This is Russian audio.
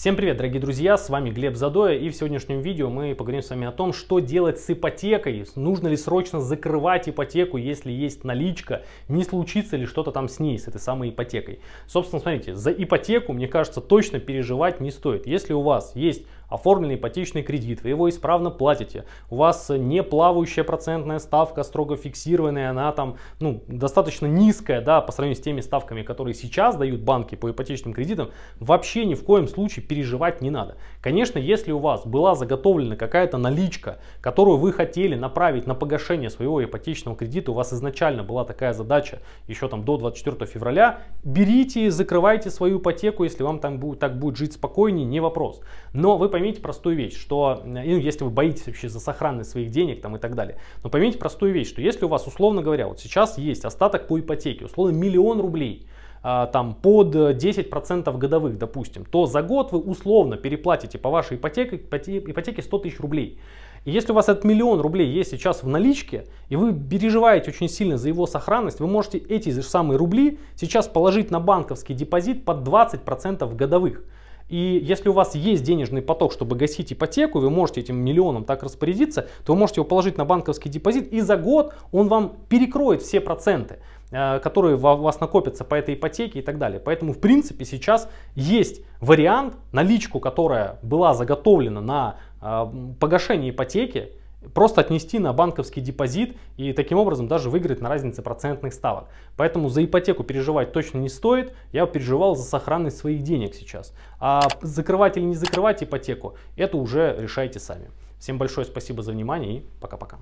Всем привет, дорогие друзья, с вами Глеб Задоя и в сегодняшнем видео мы поговорим с вами о том, что делать с ипотекой, нужно ли срочно закрывать ипотеку, если есть наличка, не случится ли что-то там с ней, с этой самой ипотекой. Собственно, смотрите, за ипотеку, мне кажется, точно переживать не стоит. Если у вас есть оформленный ипотечный кредит, вы его исправно платите, у вас не плавающая процентная ставка, строго фиксированная, она там ну, достаточно низкая да, по сравнению с теми ставками, которые сейчас дают банки по ипотечным кредитам, вообще ни в коем случае переживать не надо. Конечно, если у вас была заготовлена какая-то наличка, которую вы хотели направить на погашение своего ипотечного кредита, у вас изначально была такая задача еще там до 24 февраля, берите, закрывайте свою ипотеку, если вам там будет, так будет жить спокойнее, не вопрос. Но вы понимаете, поймите простую вещь, что э, ну, если вы боитесь вообще за сохранность своих денег там, и так далее, но поймите простую вещь, что если у вас, условно говоря, вот сейчас есть остаток по ипотеке, условно миллион рублей, а, там под 10% э, годовых, допустим, то за год вы условно переплатите по вашей ипотеке, ипотеке 100 тысяч рублей. И если у вас этот миллион рублей есть сейчас в наличке, и вы переживаете очень сильно за его сохранность, вы можете эти же самые рубли сейчас положить на банковский депозит под 20% годовых. И если у вас есть денежный поток, чтобы гасить ипотеку, вы можете этим миллионом так распорядиться, то вы можете его положить на банковский депозит, и за год он вам перекроет все проценты э, которые у вас накопятся по этой ипотеке и так далее. Поэтому, в принципе, сейчас есть вариант, наличку, которая была заготовлена на э, погашение ипотеки, просто отнести на банковский депозит и таким образом даже выиграть на разнице процентных ставок. Поэтому за ипотеку переживать точно не стоит. Я переживал за сохранность своих денег сейчас. А закрывать или не закрывать ипотеку, это уже решайте сами. Всем большое спасибо за внимание и пока-пока.